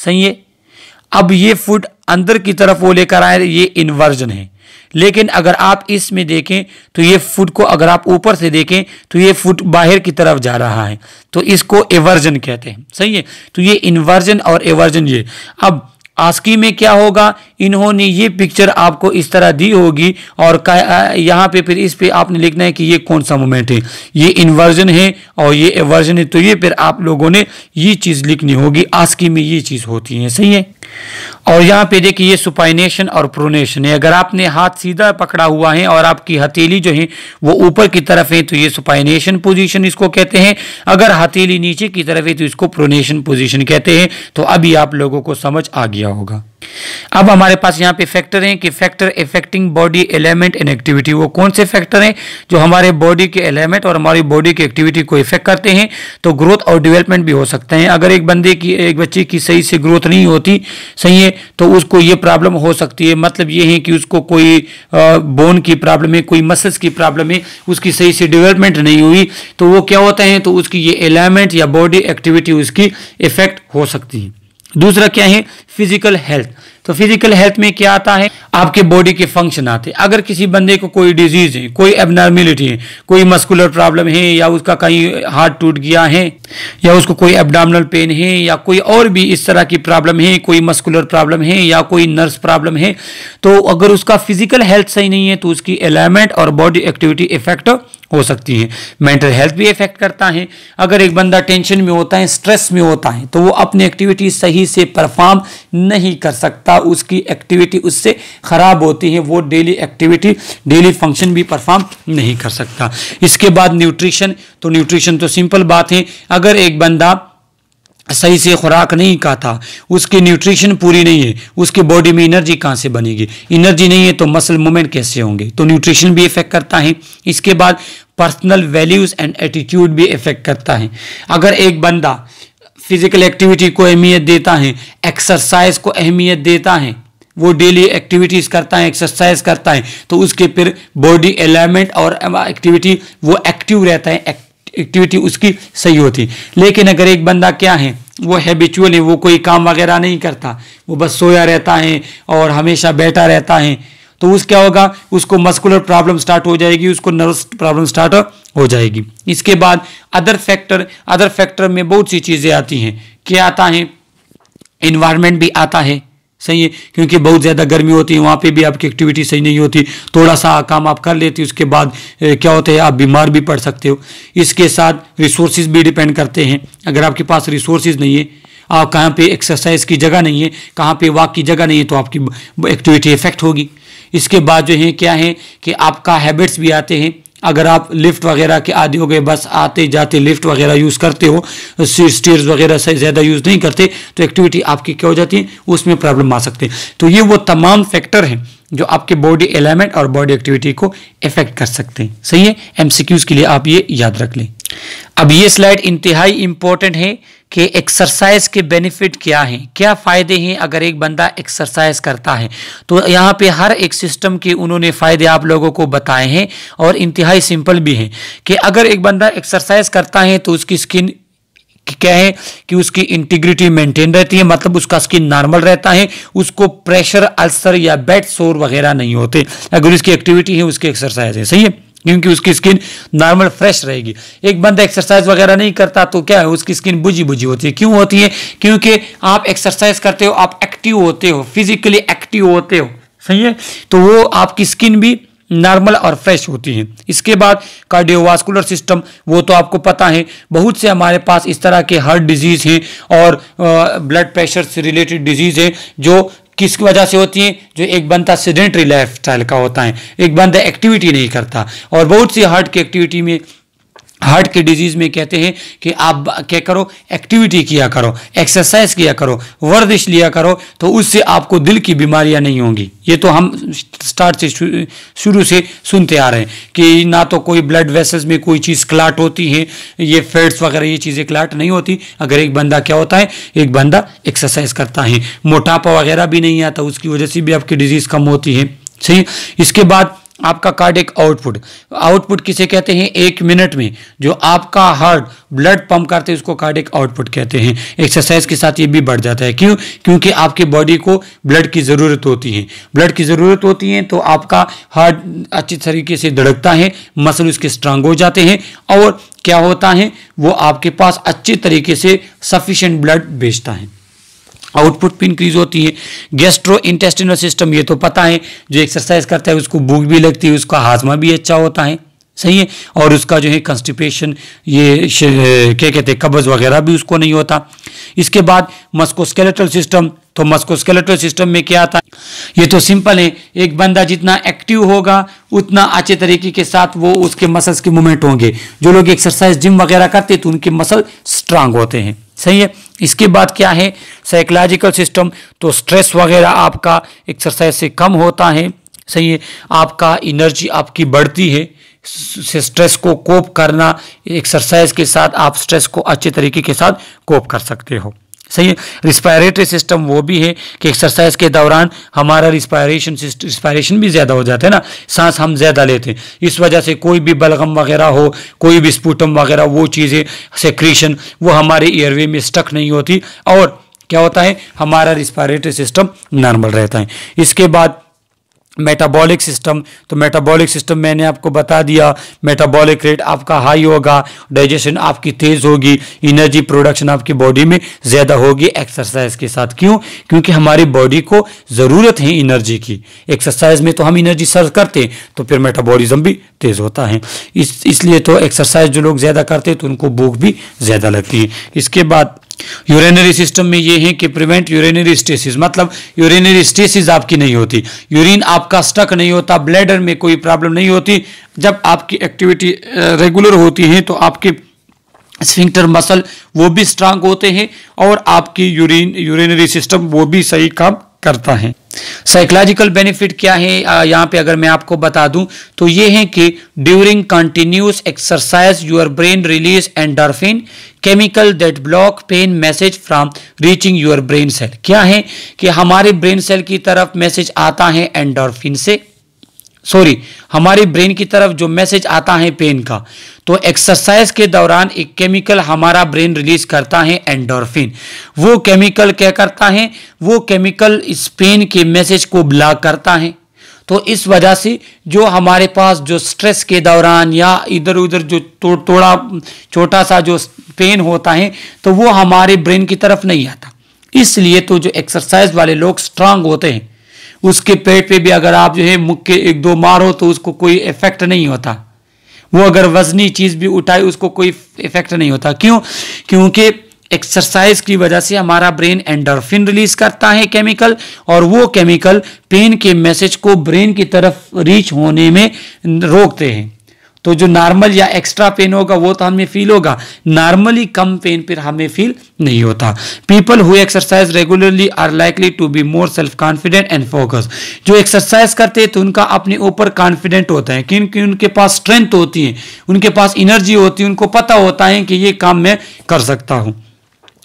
Speaker 1: सही है अब ये फुट अंदर की तरफ वो लेकर आए ये इन्वर्जन है लेकिन अगर आप इसमें देखें तो ये फुट को अगर आप ऊपर से देखें तो ये फुट बाहर की तरफ जा रहा है तो इसको एवर्जन कहते हैं सही है तो ये इन्वर्जन और एवर्जन ये अब आस्की में क्या होगा इन्होंने ये पिक्चर आपको इस तरह दी होगी और यहाँ पे फिर इस पे आपने लिखना है कि ये कौन सा मोमेंट है ये इन्वर्जन है और ये एवर्जन है तो ये फिर आप लोगों ने ये चीज़ लिखनी होगी आस्की में ये चीज़ होती है सही है और यहाँ पे देखिए ये सुपाइनेशन और प्रोनेशन है अगर आपने हाथ सीधा पकड़ा हुआ है और आपकी हथेली जो है वो ऊपर की तरफ है तो ये सुपाइनेशन पोजीशन इसको कहते हैं अगर हथेली नीचे की तरफ है तो इसको प्रोनेशन पोजीशन कहते हैं तो अभी आप लोगों को समझ आ गया होगा अब हमारे पास यहाँ पे फैक्टर हैं कि factor affecting body element and activity वो कौन से फैक्टर हैं जो हमारे बॉडी के एलिमेंट और हमारी बॉडी की एक्टिविटी को इफेक्ट करते हैं तो ग्रोथ और डेवलपमेंट भी हो सकते हैं अगर एक बंदे की एक बच्चे की सही से ग्रोथ नहीं होती सही है तो उसको ये प्रॉब्लम हो सकती है मतलब ये है कि उसको कोई बोन की प्रॉब्लम है कोई मसल्स की प्रॉब्लम है उसकी सही से डिवेलपमेंट नहीं हुई तो वो क्या होता है तो उसकी ये एलिमेंट या बॉडी एक्टिविटी उसकी इफेक्ट हो सकती है दूसरा क्या है फिजिकल हेल्थ तो फिजिकल हेल्थ में क्या आता है आपके बॉडी के फंक्शन आते हैं अगर किसी बंदे को कोई डिजीज है कोई एबनॉर्मिलिटी है कोई मस्कुलर प्रॉब्लम है या उसका कहीं हार्ट टूट गया है या उसको कोई एबडामनल पेन है या कोई और भी इस तरह की प्रॉब्लम है कोई मस्कुलर प्रॉब्लम है या कोई नर्स प्रॉब्लम है तो अगर उसका फिजिकल हेल्थ सही नहीं है तो उसकी एलाइमेंट और बॉडी एक्टिविटी इफेक्ट हो सकती है मेंटल हेल्थ भी इफेक्ट करता है अगर एक बंदा टेंशन में होता है स्ट्रेस में होता है तो वो अपनी एक्टिविटी सही से परफॉर्म नहीं कर सकता उसकी एक्टिविटी उससे ख़राब होती है वो डेली एक्टिविटी डेली फंक्शन भी परफॉर्म नहीं कर सकता इसके बाद न्यूट्रिशन तो न्यूट्रिशन तो सिंपल बात है अगर एक बंदा सही से खुराक नहीं खाता उसकी न्यूट्रिशन पूरी नहीं है उसके बॉडी में एनर्जी कहाँ से बनेगी एनर्जी नहीं है तो मसल मूवमेंट कैसे होंगे तो न्यूट्रिशन भी इफेक्ट करता है इसके बाद पर्सनल वैल्यूज़ एंड एटीट्यूड भी इफेक्ट करता है अगर एक बंदा फिजिकल एक्टिविटी को अहमियत देता है एक्सरसाइज को अहमियत देता है वो डेली एक्टिविटीज़ करता है एक्सरसाइज करता है तो उसके फिर बॉडी एलाइनमेंट और एक्टिविटी वो एक्टिव रहता है एक्टिविटी उसकी सही होती लेकिन अगर एक बंदा क्या है वो हैबिचुअली वो कोई काम वगैरह नहीं करता वो बस सोया रहता है और हमेशा बैठा रहता है तो उस क्या होगा उसको मस्कुलर प्रॉब्लम स्टार्ट हो जाएगी उसको नर्वस प्रॉब्लम स्टार्ट हो जाएगी इसके बाद अदर फैक्टर अदर फैक्टर में बहुत सी चीज़ें आती हैं क्या आता है इन्वायरमेंट भी आता है सही है क्योंकि बहुत ज़्यादा गर्मी होती है वहाँ पे भी आपकी एक्टिविटी सही नहीं होती थोड़ा सा काम आप कर लेते उसके बाद ए, क्या होता है आप बीमार भी पड़ सकते हो इसके साथ रिसोर्सेज भी डिपेंड करते हैं अगर आपके पास रिसोर्सेज नहीं है आप कहाँ पे एक्सरसाइज की जगह नहीं है कहाँ पे वॉक की जगह नहीं है तो आपकी एक्टिविटी इफेक्ट होगी इसके बाद जो है क्या है कि आपका हैबिट्स भी आते हैं अगर आप लिफ्ट वगैरह के आदि हो गए बस आते जाते लिफ्ट वगैरह यूज़ करते हो सीट स्टेयर्स वगैरह से ज़्यादा यूज़ नहीं करते तो एक्टिविटी आपकी क्या हो जाती है उसमें प्रॉब्लम आ सकते हैं तो ये वो तमाम फैक्टर हैं जो आपके बॉडी एलिमेंट और बॉडी एक्टिविटी को इफेक्ट कर सकते हैं सही है एमसीक्यूज के लिए आप ये याद रख लें अब ये स्लाइड इंतहाई इंपॉर्टेंट है कि एक्सरसाइज के बेनिफिट क्या हैं क्या फ़ायदे हैं अगर एक बंदा एक्सरसाइज करता है तो यहाँ पे हर एक सिस्टम के उन्होंने फ़ायदे आप लोगों को बताए हैं और इंतहाई सिंपल भी हैं कि अगर एक बंदा एक्सरसाइज करता है तो उसकी स्किन क्या है कि उसकी इंटीग्रिटी मेंटेन रहती है मतलब उसका स्किन नॉर्मल रहता है उसको प्रेशर अल्सर या बेड शोर वगैरह नहीं होते अगर उसकी एक्टिविटी है उसकी एक्सरसाइज है सही है क्योंकि उसकी स्किन नॉर्मल फ्रेश रहेगी एक बंदा एक्सरसाइज वगैरह नहीं करता तो क्या है उसकी स्किन बुझी बुझी होती है क्यों होती है क्योंकि आप एक्सरसाइज करते हो आप एक्टिव होते हो फिजिकली एक्टिव होते हो सही है तो वो आपकी स्किन भी नॉर्मल और फ्रेश होती है इसके बाद कार्डियोवास्कुलर सिस्टम वो तो आपको पता है बहुत से हमारे पास इस तरह के हार्ट डिजीज़ हैं और ब्लड प्रेशर से रिलेटेड डिजीज़ हैं जो किसकी वजह से होती है जो एक बंदा सीडेंट्री लाइफ स्टाइल का होता है एक बंदा एक्टिविटी नहीं करता और बहुत सी हार्ट की एक्टिविटी में हार्ट के डिजीज़ में कहते हैं कि आप क्या करो एक्टिविटी किया करो एक्सरसाइज किया करो वर्जिश लिया करो तो उससे आपको दिल की बीमारियां नहीं होंगी ये तो हम स्टार्ट से शुरू से सुनते आ रहे हैं कि ना तो कोई ब्लड वेसल्स में कोई चीज़ क्लाट होती है ये फैट्स वगैरह ये चीज़ें क्लाट नहीं होती अगर एक बंदा क्या होता है एक बंदा एक्सरसाइज करता है मोटापा वगैरह भी नहीं आता उसकी वजह से भी आपकी डिजीज़ कम होती है सही इसके बाद आपका कार्डिक आउटपुट आउटपुट किसे कहते हैं एक मिनट में जो आपका हार्ट ब्लड पंप करते हैं उसको कार्डिक आउटपुट कहते हैं एक्सरसाइज के साथ ये भी बढ़ जाता है क्यों क्योंकि आपकी बॉडी को ब्लड की ज़रूरत होती है ब्लड की ज़रूरत होती है तो आपका हार्ट अच्छी तरीके से धड़कता है मसल उसके स्ट्रांग हो जाते हैं और क्या होता है वो आपके पास अच्छे तरीके से सफिशेंट ब्लड भेजता है आउटपुट भी इंक्रीज होती है गेस्ट्रो इंटेस्टिनल सिस्टम ये तो पता है जो एक्सरसाइज करता है उसको भूख भी लगती है उसका हाजमा भी अच्छा होता है सही है और उसका जो है कंस्टिपेशन ये क्या कहते हैं कब्ज़ वगैरह भी उसको नहीं होता इसके बाद मस्कोस्केलेटल सिस्टम तो मस्कोस्केलेटल सिस्टम में क्या आता है ये तो सिंपल है एक बंदा जितना एक्टिव होगा उतना अच्छे तरीके के साथ वो उसके मसल्स के मूवमेंट होंगे जो लोग एक्सरसाइज जिम वगैरह करते हैं तो उनके मसल स्ट्रांग होते हैं सही है इसके बाद क्या है साइकोलॉजिकल सिस्टम तो स्ट्रेस वगैरह आपका एक्सरसाइज से कम होता है सही है आपका एनर्जी आपकी बढ़ती है से स्ट्रेस को कोप करना एक्सरसाइज के साथ आप स्ट्रेस को अच्छे तरीके के साथ कोप कर सकते हो सही है रिस्पायरेटरी सिस्टम वो भी है कि एक्सरसाइज के दौरान हमारा रिस्पायरेशन रिस्पायरेशन भी ज़्यादा हो जाता है ना सांस हम ज़्यादा लेते हैं इस वजह से कोई भी बलगम वगैरह हो कोई भी स्पूटम वगैरह वो चीज़ें सेक्रीशन वो हमारे एयरवे में स्टक नहीं होती और क्या होता है हमारा रिस्पायरेटरी सिस्टम नॉर्मल रहता है इसके बाद मेटाबॉलिक सिस्टम तो मेटाबॉलिक सिस्टम मैंने आपको बता दिया मेटाबॉलिक रेट आपका हाई होगा डाइजेशन आपकी तेज़ होगी एनर्जी प्रोडक्शन आपकी बॉडी में ज़्यादा होगी एक्सरसाइज के साथ क्यों क्योंकि हमारी बॉडी को ज़रूरत है एनर्जी की एक्सरसाइज में तो हम एनर्जी सर्व करते हैं तो फिर मेटाबॉलिज्म भी तेज़ होता है इस इसलिए तो एक्सरसाइज जो लोग ज़्यादा करते हैं तो उनको भूख भी ज़्यादा लगती है इसके बाद यूरेनरी सिस्टम में ये है कि प्रिवेंट यूरेनरी स्टेसिस मतलब यूरेनरी स्टेसिस आपकी नहीं होती यूरिन आपका स्टक नहीं होता ब्लैडर में कोई प्रॉब्लम नहीं होती जब आपकी एक्टिविटी रेगुलर होती है तो आपके स्फिंक्टर मसल वो भी स्ट्रांग होते हैं और आपकी यूरिन यूरेनरी सिस्टम वो भी सही काम करता है साइकोलॉजिकल बेनिफिट क्या है यहाँ पे अगर मैं आपको बता दूं तो ये है कि during continuous exercise your brain release endorphin chemical that block pain message from reaching your brain cell क्या है कि हमारे ब्रेन सेल की तरफ मैसेज आता है एंडोरफिन से सॉरी हमारी ब्रेन की तरफ जो मैसेज आता है पेन का तो एक्सरसाइज के दौरान एक केमिकल हमारा ब्रेन रिलीज करता है एंडोरफिन वो केमिकल क्या करता है वो केमिकल इस पेन के मैसेज को ब्लॉक करता है तो इस वजह से जो हमारे पास जो स्ट्रेस के दौरान या इधर उधर जो तो, थोड़ा छोटा सा जो पेन होता है तो वो हमारे ब्रेन की तरफ नहीं आता इसलिए तो जो एक्सरसाइज वाले लोग स्ट्रांग होते हैं उसके पेट पे भी अगर आप जो है मुक्के एक दो मारो तो उसको कोई इफेक्ट नहीं होता वो अगर वजनी चीज़ भी उठाए उसको कोई इफेक्ट नहीं होता क्यों क्योंकि एक्सरसाइज की वजह से हमारा ब्रेन एंडोरफिन रिलीज करता है केमिकल और वो केमिकल पेन के मैसेज को ब्रेन की तरफ रीच होने में रोकते हैं तो जो नॉर्मल या एक्स्ट्रा पेन होगा वो तो हमें फील होगा नॉर्मली कम पेन पर हमें फील नहीं होता people who exercise regularly are likely to be more self confident and focus जो एक्सरसाइज करते हैं तो उनका अपने ऊपर कॉन्फिडेंट होता है क्योंकि उनके पास स्ट्रेंथ होती है उनके पास एनर्जी होती है उनको पता होता है कि ये काम मैं कर सकता हूँ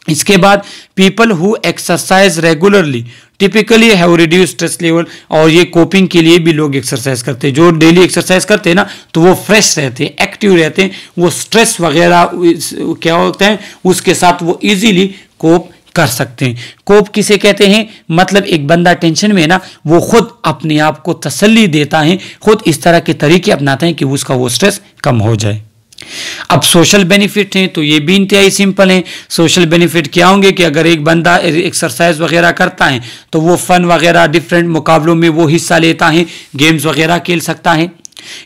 Speaker 1: इसके बाद people who exercise regularly typically have reduce stress level और ये कोपिंग के लिए भी लोग एक्सरसाइज करते हैं जो डेली एक्सरसाइज करते हैं ना तो वो फ्रेश रहते हैं एक्टिव रहते हैं वो स्ट्रेस वगैरह क्या होता है उसके साथ वो इजीली कोप कर सकते हैं कोप किसे कहते हैं मतलब एक बंदा टेंशन में है ना वो खुद अपने आप को तसल्ली देता है खुद इस तरह के तरीके अपनाते हैं कि उसका वो स्ट्रेस कम हो जाए अब सोशल बेनिफिट हैं तो ये भी इंतहाई सिंपल हैं सोशल बेनिफिट क्या होंगे कि अगर एक बंदा एक्सरसाइज वगैरह करता है तो वो फ़न वगैरह डिफरेंट मुकाबलों में वो हिस्सा लेता है गेम्स वगैरह खेल सकता है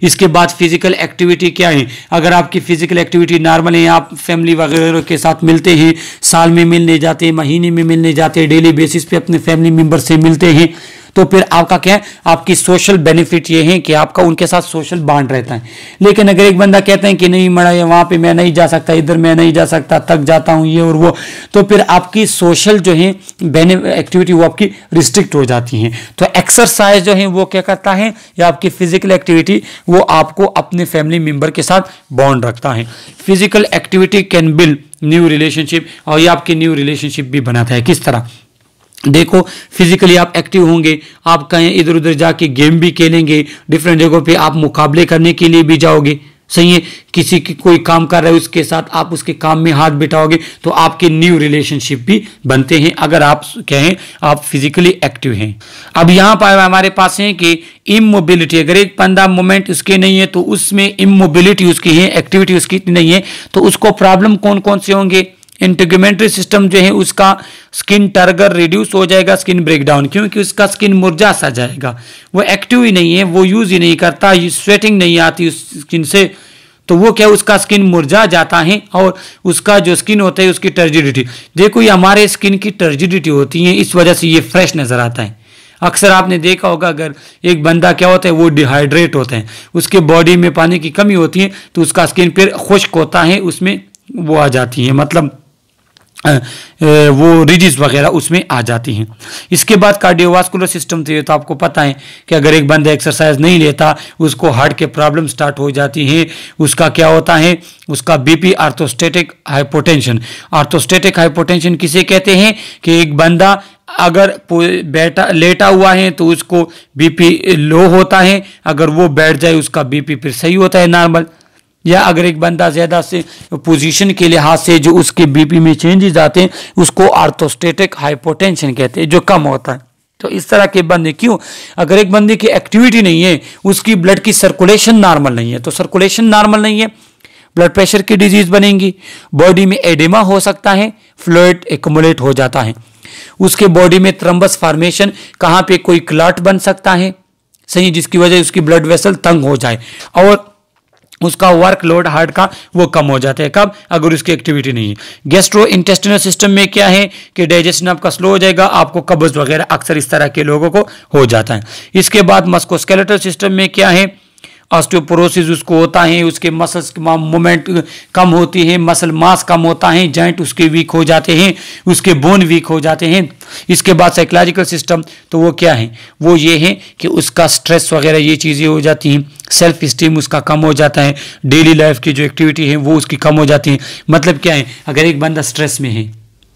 Speaker 1: इसके बाद फिजिकल एक्टिविटी क्या है अगर आपकी फिजिकल एक्टिविटी नॉर्मल है आप फैमिली वगैरह के साथ मिलते हैं साल में मिलने जाते हैं महीने में मिलने जाते हैं डेली बेसिस पे अपने फैमिली मेम्बर से मिलते हैं तो फिर आपका क्या है आपकी सोशल बेनिफिट ये है कि आपका उनके साथ सोशल बांड रहता है लेकिन अगर एक बंदा कहते हैं कि नहीं मड़ा ये वहाँ पर मैं नहीं जा सकता इधर मैं नहीं जा सकता थक जाता हूँ ये और वो तो फिर आपकी सोशल जो है एक्टिविटी वो आपकी रिस्ट्रिक्ट हो जाती है तो एक्सरसाइज जो है वो क्या करता है या आपकी फिजिकल एक्टिविटी वो आपको अपने फैमिली मेंबर के साथ बॉन्ड रखता है physical activity can build new relationship और ये आपकी न्यू रिलेशनशिप भी बनाता है किस तरह देखो फिजिकली आप एक्टिव होंगे आप कहीं इधर उधर जाके गेम भी खेलेंगे डिफरेंट जगहों पे आप मुकाबले करने के लिए भी जाओगे सही है किसी की कोई काम कर रहा है उसके साथ आप उसके काम में हाथ बिठाओगे तो आपके न्यू रिलेशनशिप भी बनते हैं अगर आप कहें आप फिजिकली एक्टिव हैं अब यहाँ पर हमारे पास है कि इमोबिलिटी अगर एक पंदा मोमेंट उसके नहीं है तो उसमें इमोबिलिटी उसकी है एक्टिविटी उसकी नहीं है तो उसको प्रॉब्लम कौन कौन से होंगे इंटीग्रमेंट्री सिस्टम जो है उसका स्किन टर्गर रिड्यूस हो जाएगा स्किन ब्रेकडाउन क्योंकि उसका स्किन मुरझा सा जाएगा वो एक्टिव ही नहीं है वो यूज ही नहीं करता स्वेटिंग नहीं आती उस स्किन से तो वो क्या उसका स्किन मुरझा जाता है और उसका जो स्किन होता है उसकी टर्जिडिटी देखो ये हमारे स्किन की टर्जिडिटी होती है इस वजह से ये फ्रेश नज़र आता है अक्सर आपने देखा होगा अगर एक बंदा क्या होता है वो डिहाइड्रेट होते हैं उसके बॉडी में पानी की कमी होती है तो उसका स्किन फिर खुश्क होता है उसमें वो आ जाती है मतलब वो रिजिज वगैरह उसमें आ जाती हैं इसके बाद कार्डियोवास्कुलर सिस्टम थे तो आपको पता है कि अगर एक बंदा एक्सरसाइज नहीं लेता उसको हार्ट के प्रॉब्लम स्टार्ट हो जाती हैं उसका क्या होता है उसका BP orthostatic hypotension orthostatic hypotension किसे कहते हैं कि एक बंदा अगर बैठा लेटा हुआ है तो उसको बीपी लो होता है अगर वो बैठ जाए उसका बीपी फिर सही होता है नॉर्मल या अगर एक बंदा ज़्यादा से पोजीशन के लिहाज से जो उसके बीपी में चेंजेस आते हैं उसको आर्थोस्टेटिक हाइपोटेंशन कहते हैं जो कम होता है तो इस तरह के बंदे क्यों अगर एक बंदे की एक्टिविटी नहीं है उसकी ब्लड की सर्कुलेशन नॉर्मल नहीं है तो सर्कुलेशन नॉर्मल नहीं है ब्लड प्रेशर की डिजीज बनेगी बॉडी में एडिमा हो सकता है फ्लोइड एकमुलेट हो जाता है उसके बॉडी में त्रम्बस फॉर्मेशन कहाँ पे कोई क्लॉट बन सकता है सही जिसकी वजह उसकी ब्लड वेसल तंग हो जाए और उसका वर्कलोड हार्ट का वो कम हो जाता है कब अगर उसकी एक्टिविटी नहीं है गेस्ट्रो इंटेस्टिनल सिस्टम में क्या है कि डाइजेशन आपका स्लो हो जाएगा आपको कब्ज वगैरह अक्सर इस तरह के लोगों को हो जाता है इसके बाद मस्कोस्केलेटल सिस्टम में क्या है ऑस्टियोपोरोसिस उसको होता है उसके मसल्स मूवमेंट कम होती है मसल मास कम होता है जॉइंट उसके वीक हो जाते हैं उसके बोन वीक हो जाते हैं इसके बाद साइकोलॉजिकल सिस्टम तो वो क्या है वो ये है कि उसका स्ट्रेस वगैरह ये चीज़ें हो जाती हैं सेल्फ स्टीम उसका कम हो जाता है डेली लाइफ की जो एक्टिविटी है वो उसकी कम हो जाती है मतलब क्या है अगर एक बंदा स्ट्रेस में है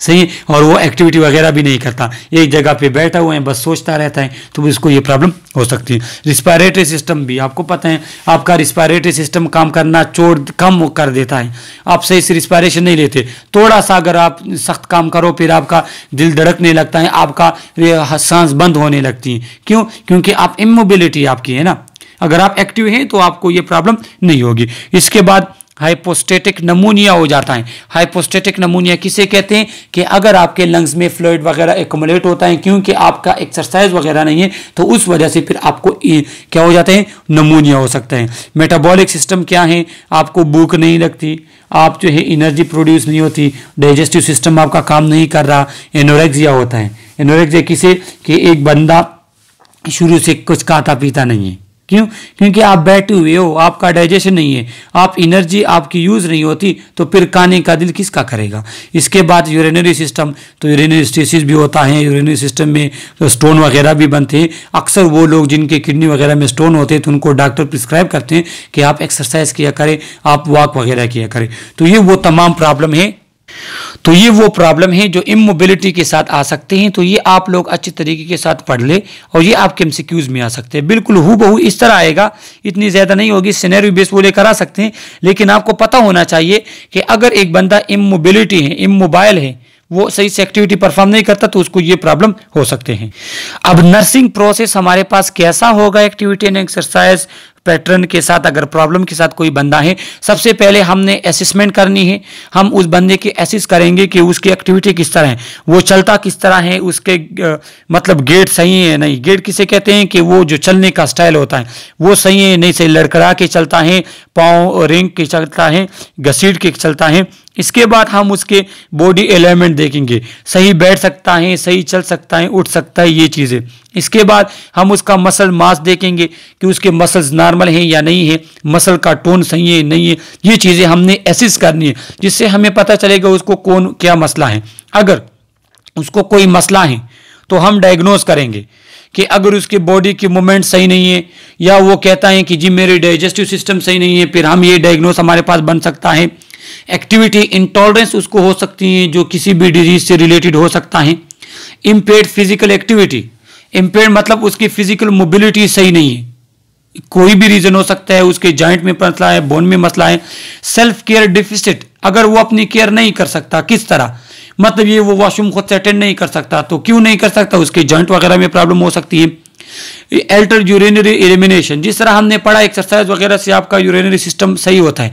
Speaker 1: सही है और वो एक्टिविटी वगैरह भी नहीं करता एक जगह पे बैठा हुआ है बस सोचता रहता है तो उसको ये प्रॉब्लम हो सकती है रिस्पायरेटरी सिस्टम भी आपको पता है आपका रिस्पायरेटरी सिस्टम काम करना छोड़ कम कर देता है आप सही से रिस्पायरेशन नहीं लेते थोड़ा सा अगर आप सख्त काम करो फिर आपका दिल धड़कने लगता है आपका सांस बंद होने लगती है क्यों क्योंकि आप इमोबिलिटी आपकी है ना अगर आप एक्टिव हैं तो आपको ये प्रॉब्लम नहीं होगी इसके बाद हाइपोस्टेटिक नमूनिया हो जाता है हाइपोस्टेटिक नमूनिया किसे कहते हैं कि अगर आपके लंग्स में फ्लोइड वगैरह एकोमोलेट होता है क्योंकि आपका एक्सरसाइज वगैरह नहीं है तो उस वजह से फिर आपको क्या हो जाते हैं नमूनिया हो सकता है मेटाबॉलिक सिस्टम क्या है आपको भूख नहीं लगती आप जो है एनर्जी प्रोड्यूस नहीं होती डाइजेस्टिव सिस्टम आपका काम नहीं कर रहा एनोरेक्जिया होता है एनोरेक्जिया किसे कि एक बंदा शुरू से कुछ खाता पीता नहीं है क्यों क्योंकि आप बैठे हुए हो आपका डाइजेशन नहीं है आप एनर्जी आपकी यूज़ नहीं होती तो फिर काने का दिल किसका करेगा इसके बाद यूरिनरी सिस्टम तो यूरिनरी स्टेसिस भी होता है यूरिनरी सिस्टम में तो स्टोन वगैरह भी बनते हैं अक्सर वो लोग जिनके किडनी वगैरह में स्टोन होते हैं तो उनको डॉक्टर प्रिस्क्राइब करते हैं कि आप एक्सरसाइज किया करें आप वॉक वगैरह किया करें तो ये वो तमाम प्रॉब्लम है तो ये वो प्रॉब्लम है जो इमोबिलिटी के साथ आ सकते हैं तो ये आप लोग अच्छे तरीके के साथ पढ़ ले और ये आपके एमसीक्यूज में आ सकते हैं बिल्कुल हु बहु इस तरह आएगा इतनी ज़्यादा नहीं होगी सिनेरियो बेस वो लेकर आ सकते हैं लेकिन आपको पता होना चाहिए कि अगर एक बंदा इमोबिलिटी है इमोबाइल है वो सही से एक्टिविटी परफॉर्म नहीं करता तो उसको ये प्रॉब्लम हो सकते हैं अब नर्सिंग प्रोसेस हमारे पास कैसा होगा एक्टिविटी एंड एक्सरसाइज पैटर्न के साथ अगर प्रॉब्लम के साथ कोई बंदा है सबसे पहले हमने असेसमेंट करनी है हम उस बंदे की एसिस करेंगे कि उसकी एक्टिविटी किस तरह है वो चलता किस तरह है उसके मतलब गेट सही है नहीं गेट किसे कहते हैं कि वो जो चलने का स्टाइल होता है वो सही है नहीं सही लड़कड़ा के चलता है पाँव रिंग के चलता है घसीट के चलता है इसके बाद हम उसके बॉडी एलिमेंट देखेंगे सही बैठ सकता है सही चल सकता है उठ सकता है ये चीज़ें इसके बाद हम उसका मसल मास देखेंगे कि उसके मसल्स नॉर्मल हैं या नहीं है मसल का टोन सही है नहीं है ये चीज़ें हमने एसिस करनी है जिससे हमें पता चलेगा उसको कौन क्या मसला है अगर उसको कोई मसला है तो हम डायग्नोज करेंगे कि अगर उसके बॉडी की मूवमेंट सही नहीं है या वो कहता है कि जी मेरे डाइजेस्टिव सिस्टम सही नहीं है फिर हम ये डायग्नोस हमारे पास बन सकता है एक्टिविटी इंटॉलरेंस उसको हो सकती है जो किसी भी डिजीज से रिलेटेड हो सकता है इम्पेड फिजिकल एक्टिविटी इम्पेयर मतलब उसकी फिजिकल मोबिलिटी सही नहीं है कोई भी रीजन हो सकता है उसके जॉइंट में मसला है बोन में मसला है सेल्फ केयर डिफिसिट अगर वो अपनी केयर नहीं कर सकता किस तरह मतलब ये वो वॉशरूम खुद से अटेंड नहीं कर सकता तो क्यों नहीं कर सकता उसके जॉइंट वगैरह में प्रॉब्लम हो सकती है एल्टर यूरिनरी एलिमिनेशन जिस तरह हमने पढ़ा एक्सरसाइज वगैरह से आपका यूरिनरी सिस्टम सही होता है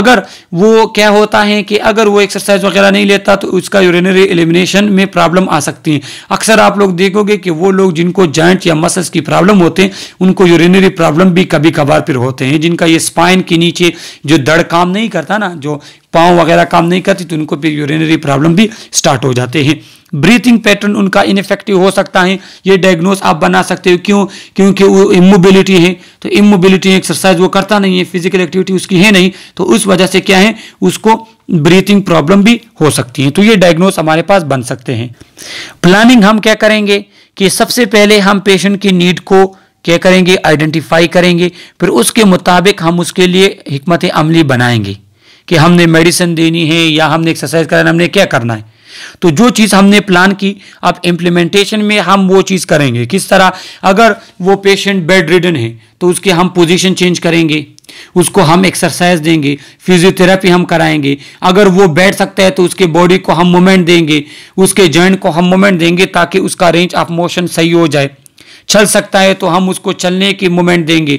Speaker 1: अगर वो क्या होता है कि अगर वो एक्सरसाइज वगैरह नहीं लेता तो उसका यूरिनरी एलिमिनेशन में प्रॉब्लम आ सकती है अक्सर आप लोग देखोगे कि वो लोग जिनको जॉइंट या मसल्स की प्रॉब्लम होते हैं उनको यूरिनरी प्रॉब्लम भी कभी कभार फिर होते हैं जिनका ये स्पाइन के नीचे जो दड़ काम नहीं करता ना जो पाँव वगैरह काम नहीं करती तो उनको फिर यूरिनरी प्रॉब्लम भी स्टार्ट हो जाते हैं ब्रीथिंग पैटर्न उनका इनफेक्टिव हो सकता है ये डायग्नोस आप बना सकते हो क्यों क्योंकि वो इमोबिलिटी है तो इमोबिलिटी एक्सरसाइज वो करता नहीं है फिजिकल एक्टिविटी उसकी है नहीं तो उस वजह से क्या है उसको ब्रीथिंग प्रॉब्लम भी हो सकती है तो ये डायग्नोस हमारे पास बन सकते हैं प्लानिंग हम क्या करेंगे कि सबसे पहले हम पेशेंट की नीड को क्या करेंगे आइडेंटिफाई करेंगे फिर उसके मुताबिक हम उसके लिए हमत अमली बनाएंगे कि हमने मेडिसिन देनी है या हमने एक्सरसाइज करना हमने क्या करना है तो जो चीज़ हमने प्लान की अब इम्प्लीमेंटेशन में हम वो चीज़ करेंगे किस तरह अगर वो पेशेंट बेड रिडन है तो उसके हम पोजीशन चेंज करेंगे उसको हम एक्सरसाइज देंगे फिजियोथेरेपी हम कराएंगे अगर वो बैठ सकता है तो उसके बॉडी को हम मूवमेंट देंगे उसके जॉइंट को हम मूवमेंट देंगे ताकि उसका रेंज ऑफ मोशन सही हो जाए चल सकता है तो हम उसको चलने की मोमेंट देंगे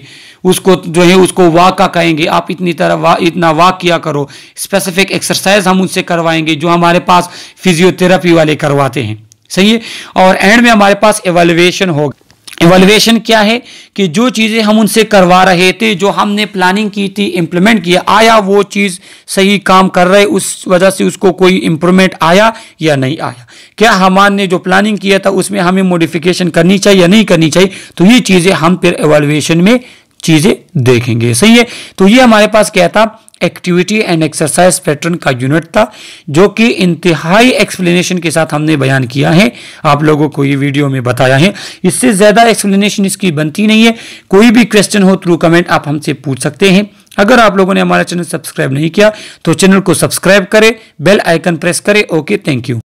Speaker 1: उसको जो है उसको वाका कहेंगे आप इतनी तरह वा इतना वाक किया करो स्पेसिफिक एक्सरसाइज हम उनसे करवाएंगे जो हमारे पास फिजियोथेरापी वाले करवाते हैं सही है और एंड में हमारे पास एवेल्युएशन होगा इवेल्युएशन क्या है कि जो चीज़ें हम उनसे करवा रहे थे जो हमने प्लानिंग की थी इम्प्लीमेंट किया आया वो चीज़ सही काम कर रहे उस वजह से उसको कोई इम्प्रूवमेंट आया या नहीं आया क्या हमारे जो प्लानिंग किया था उसमें हमें मॉडिफिकेशन करनी चाहिए या नहीं करनी चाहिए तो ये चीज़ें हम फिर एवेल्युएशन में चीज़ें देखेंगे सही है तो ये हमारे पास क्या था एक्टिविटी एंड एक्सरसाइज पैटर्न का यूनिट था जो कि इंतहाई एक्सप्लेनेशन के साथ हमने बयान किया है आप लोगों को ये वीडियो में बताया है इससे ज़्यादा एक्सप्लेनेशन इसकी बनती नहीं है कोई भी क्वेश्चन हो थ्रू कमेंट आप हमसे पूछ सकते हैं अगर आप लोगों ने हमारा चैनल सब्सक्राइब नहीं किया तो चैनल को सब्सक्राइब करें बेल आइकन प्रेस करें ओके थैंक यू